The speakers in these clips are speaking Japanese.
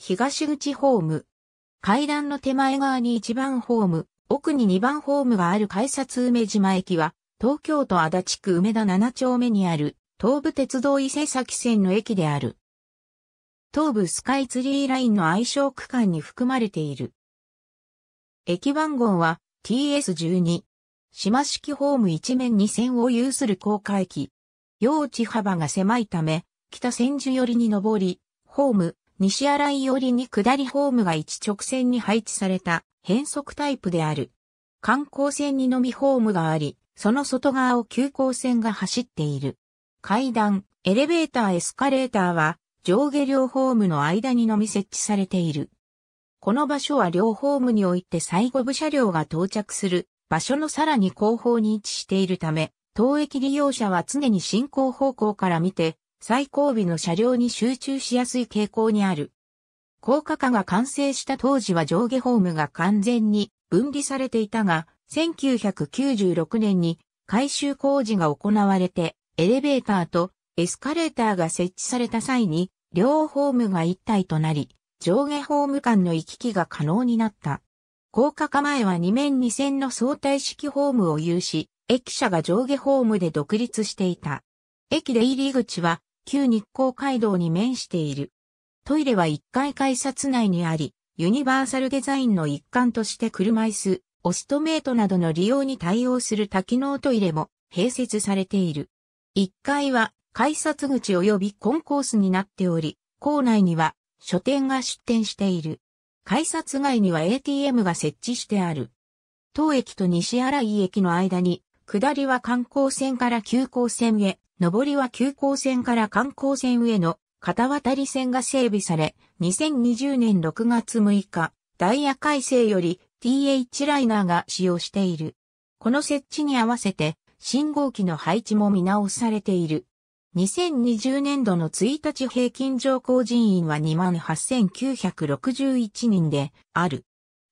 東口ホーム。階段の手前側に1番ホーム、奥に2番ホームがある改札梅島駅は、東京都足立区梅田7丁目にある、東武鉄道伊勢崎線の駅である。東武スカイツリーラインの愛称区間に含まれている。駅番号は TS12。島式ホーム一面2線を有する高架駅。用地幅が狭いため、北千住寄りに上り、ホーム、西新井寄りに下りホームが一直線に配置された変速タイプである。観光線にのみホームがあり、その外側を急行線が走っている。階段、エレベーター、エスカレーターは上下両ホームの間にのみ設置されている。この場所は両ホームにおいて最後部車両が到着する場所のさらに後方に位置しているため、当駅利用者は常に進行方向から見て最後尾の車両に集中しやすい傾向にある。高架化が完成した当時は上下ホームが完全に分離されていたが、1996年に改修工事が行われて、エレベーターとエスカレーターが設置された際に、両ホームが一体となり、上下ホーム間の行き来が可能になった。高架化前は2面2線の相対式ホームを有し、駅舎が上下ホームで独立していた。駅出入り口は旧日光街道に面している。トイレは1階改札内にあり、ユニバーサルデザインの一環として車椅子、オストメートなどの利用に対応する多機能トイレも併設されている。1階は改札口及びコンコースになっており、校内には書店が出店している。改札外には ATM が設置してある。当駅と西新井駅の間に、下りは観光線から急行線へ、上りは急行線から観光線への片渡り線が整備され、2020年6月6日、ダイヤ改正より TH ライナーが使用している。この設置に合わせて、信号機の配置も見直されている。2020年度の1日平均乗降人員は28,961人である。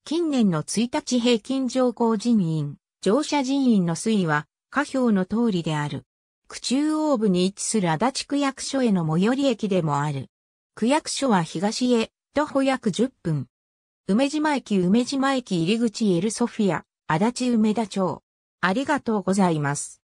近年の1日平均乗降人員、乗車人員の推移は下表の通りである。区中央部に位置する足立区役所への最寄り駅でもある。区役所は東へ、徒歩約10分。梅島駅梅島駅入口エルソフィア、足立梅田町。ありがとうございます。